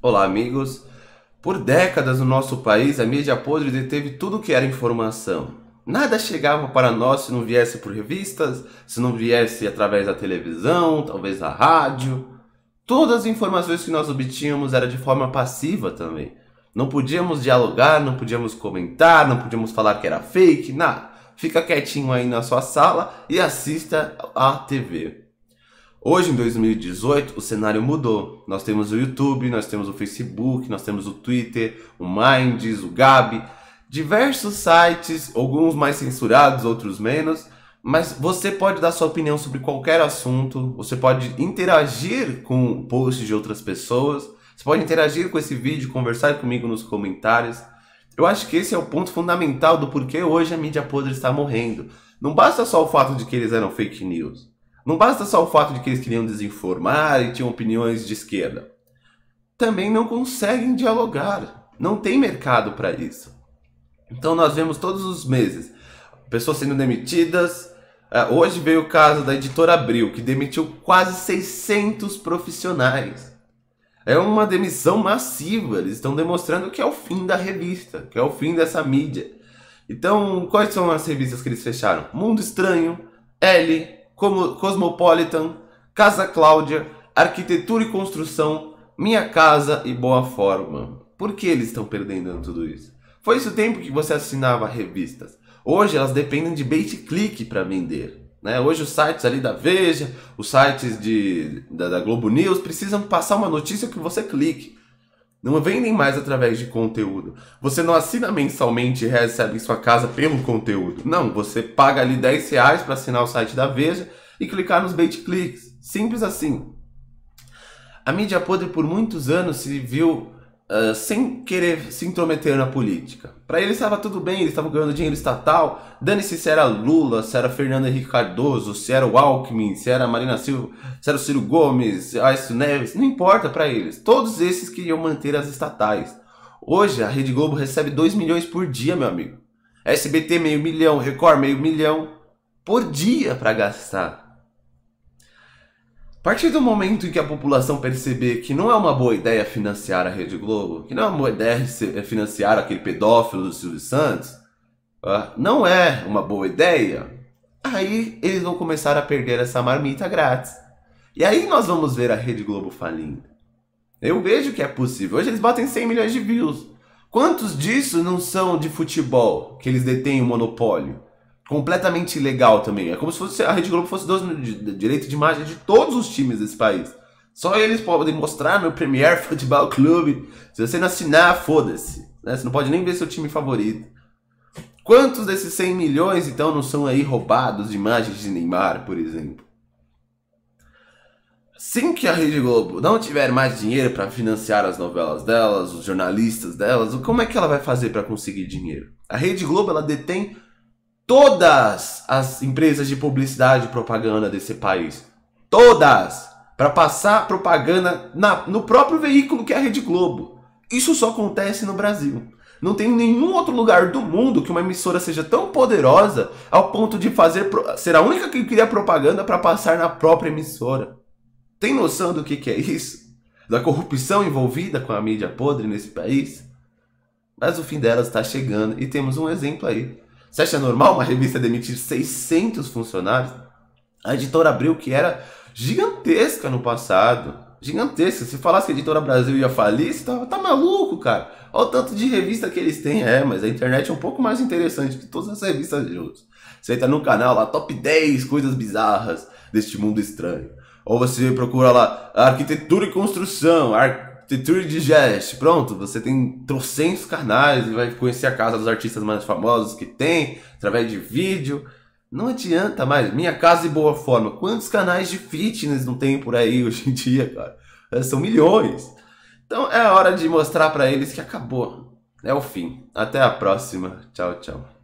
Olá, amigos. Por décadas no nosso país, a mídia podre deteve tudo que era informação. Nada chegava para nós se não viesse por revistas, se não viesse através da televisão, talvez da rádio. Todas as informações que nós obtínhamos era de forma passiva também. Não podíamos dialogar, não podíamos comentar, não podíamos falar que era fake, nada. Fica quietinho aí na sua sala e assista à TV. Hoje, em 2018, o cenário mudou. Nós temos o YouTube, nós temos o Facebook, nós temos o Twitter, o Minds, o Gabi, diversos sites, alguns mais censurados, outros menos. Mas você pode dar sua opinião sobre qualquer assunto, você pode interagir com posts de outras pessoas, você pode interagir com esse vídeo, conversar comigo nos comentários. Eu acho que esse é o ponto fundamental do porquê hoje a mídia podre está morrendo. Não basta só o fato de que eles eram fake news. Não basta só o fato de que eles queriam desinformar e tinham opiniões de esquerda. Também não conseguem dialogar. Não tem mercado para isso. Então nós vemos todos os meses pessoas sendo demitidas. Ah, hoje veio o caso da editora Abril, que demitiu quase 600 profissionais. É uma demissão massiva. Eles estão demonstrando que é o fim da revista, que é o fim dessa mídia. Então, quais são as revistas que eles fecharam? Mundo Estranho, L, como Cosmopolitan, Casa Cláudia, Arquitetura e Construção, Minha Casa e Boa Forma. Por que eles estão perdendo tudo isso? Foi isso o tempo que você assinava revistas. Hoje elas dependem de bait click para vender. Né? Hoje os sites ali da Veja, os sites de, da, da Globo News precisam passar uma notícia que você clique. Não vendem mais através de conteúdo. Você não assina mensalmente e recebe em sua casa pelo conteúdo. Não, você paga ali 10 reais para assinar o site da Veja e clicar nos bait clicks. Simples assim. A mídia podre por muitos anos se viu ah, sem querer se intrometer na política. Para eles estava tudo bem, eles estavam ganhando dinheiro estatal, dane-se se era Lula, se era Fernando Henrique Cardoso, se era o Alckmin, se era Marina Silva, se era o Ciro Gomes, Aécio Neves, não importa para eles. Todos esses queriam manter as estatais. Hoje a Rede Globo recebe 2 milhões por dia, meu amigo. SBT meio milhão, Record meio milhão por dia para gastar. A partir do momento em que a população perceber que não é uma boa ideia financiar a Rede Globo, que não é uma boa ideia eh, financiar aquele pedófilo do Silvio Santos, ah, não é uma boa ideia, aí eles vão começar a perder essa marmita grátis. E aí nós vamos ver a Rede Globo falindo. Eu vejo que é possível. Hoje eles batem 100 milhões de views. Quantos disso não são de futebol, que eles detêm o monopólio? completamente legal também. É como se fosse a Rede Globo fosse dono de direito de imagem de todos os times desse país. Só eles podem mostrar no Premier Futebol Clube. Se você não assinar, foda-se. Né? Você não pode nem ver seu time favorito. Quantos desses 100 milhões, então, não são aí roubados de imagens de Neymar, por exemplo? Assim que a Rede Globo não tiver mais dinheiro para financiar as novelas delas, os jornalistas delas, como é que ela vai fazer para conseguir dinheiro? A Rede Globo ela detém todas as empresas de publicidade e propaganda desse país. Todas! Para passar propaganda na, no próprio veículo que é a Rede Globo. Isso só acontece no Brasil. Não tem nenhum outro lugar do mundo que uma emissora seja tão poderosa ao ponto de fazer ser a única que cria propaganda para passar na própria emissora. Tem noção do que, que é isso? Da corrupção envolvida com a mídia podre nesse país? Mas o fim delas está chegando e temos um exemplo aí você acha normal uma revista demitir 600 funcionários? A editora Abril, que era gigantesca no passado, gigantesca. Se falasse que a editora Brasil ia falir, você tava, tá, tá maluco, cara. Olha o tanto de revista que eles têm. É, mas a internet é um pouco mais interessante que todas as revistas juntos. Você entra no canal lá, top 10 coisas bizarras deste mundo estranho. Ou você procura lá, arquitetura e construção, ar de Digest. Pronto, você tem trocentos carnais e vai conhecer a casa dos artistas mais famosos que tem, através de vídeo. Não adianta mais. Minha casa e boa forma. Quantos canais de fitness não tem por aí hoje em dia, cara? É, são milhões. Então é hora de mostrar para eles que acabou. É o fim. Até a próxima. Tchau, tchau.